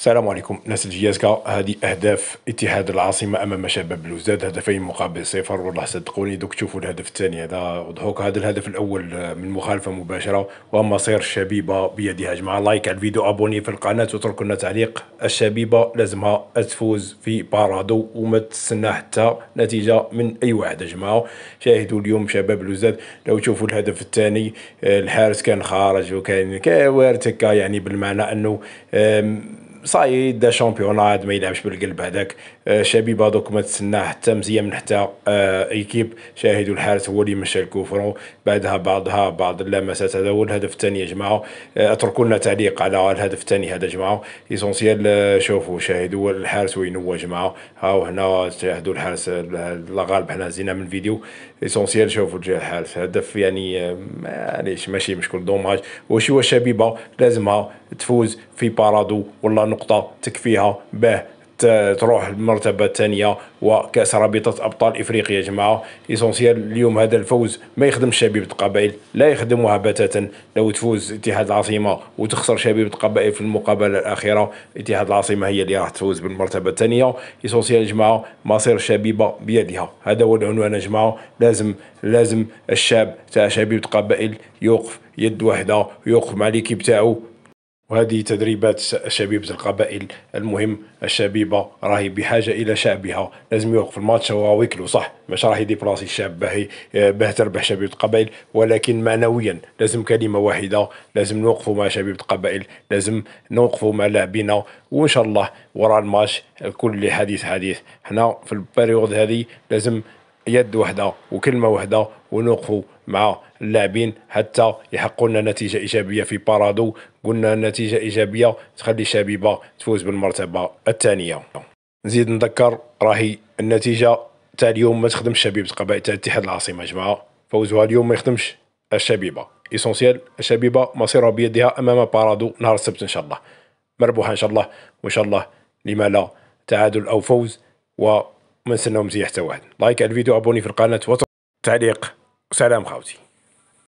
السلام عليكم ناس الجيازكا هذه اهداف اتحاد العاصمه امام شباب بلوزداد هدفين مقابل صفر والله صدقوني دوك تشوفوا الهدف الثاني هذا وضحوك هذا الهدف الاول من مخالفه مباشره ومصير الشبيبه بيدها جماعه لايك على الفيديو ابوني في القناه وتركوا لنا تعليق الشبيبه لازمها تفوز في بارادو وما تستنى حتى نتيجه من اي واحد يا جماعه شاهدوا اليوم شباب بلوزداد لو تشوفوا الهدف الثاني الحارس كان خارج وكان كوارتكا يعني بالمعنى انه صايد دا شامبيونات ما يلعبش بالقلب هذاك آه، شبيبه دوك ما تسناه حتى مزيه من حتى آه، ايكيب شاهدوا الحارس هو اللي مشى الكوفرو بعدها بعضها بعض اللمسات هذا هو الهدف الثاني يا جماعه آه، اتركوا لنا تعليق على الهدف الثاني هذا يا جماعه ايسونسيال شوفوا شاهدوا الحارس وين هو يا جماعه هاو هنا شاهدوا الحارس لا غالب حنا زينا من الفيديو ايسونسيال شوفوا جا الحارس هدف يعني معليش ماشي مشكل دوماج وشو هو شبيبه لازمها تفوز في بارادو ولا نقطه تكفيها باه تروح المرتبه الثانيه وكاس رابطه ابطال افريقيا يا جماعه ايسونسيال اليوم هذا الفوز ما يخدمش شبيبه القبائل لا يخدمها بتاتا لو تفوز اتحاد العاصمه وتخسر شبيبه القبائل في المقابله الاخيره اتحاد العاصمه هي اللي راح تفوز بالمرتبه الثانيه ايسونسيال يا جماعه مصير الشبيبه بيدها هذا هو العنوان يا جماعه لازم لازم الشاب تاع شبيبه القبائل يوقف يد واحده يوقف مع ليكيب تاعو وهذه تدريبات شبيبة القبائل المهم الشبيبة راهي بحاجة إلى شعبها لازم يوقف الماتش هو ويكلو صح مش راح بلاصي الشعب باهي آه، باه تربح شبيبة القبائل ولكن معنويا لازم كلمة واحدة لازم نوقفوا مع شبيبة القبائل لازم نوقفوا مع لاعبينا وإن شاء الله وراء الماتش كل حديث حديث حنا في البريود هذه لازم يد وحده وكلمه وحده ونوقفوا مع اللاعبين حتى يحققوا لنا نتيجه ايجابيه في بارادو قلنا نتيجه ايجابيه تخلي الشبيبه تفوز بالمرتبه الثانيه نزيد نذكر راهي النتيجه تاع اليوم ما تخدمش شبيبه قبائل تاع اتحاد العاصمه يا جماعه فوزها اليوم ما يخدمش الشبيبه ايسونسيال الشبيبه مصيرها بيدها امام بارادو نهار السبت ان شاء الله مربوحه ان شاء الله وان شاء الله لما لا تعادل او فوز و ما نستناهم حتى واحد لايك على الفيديو ابوني في القناه وتعليق سلام خاوتي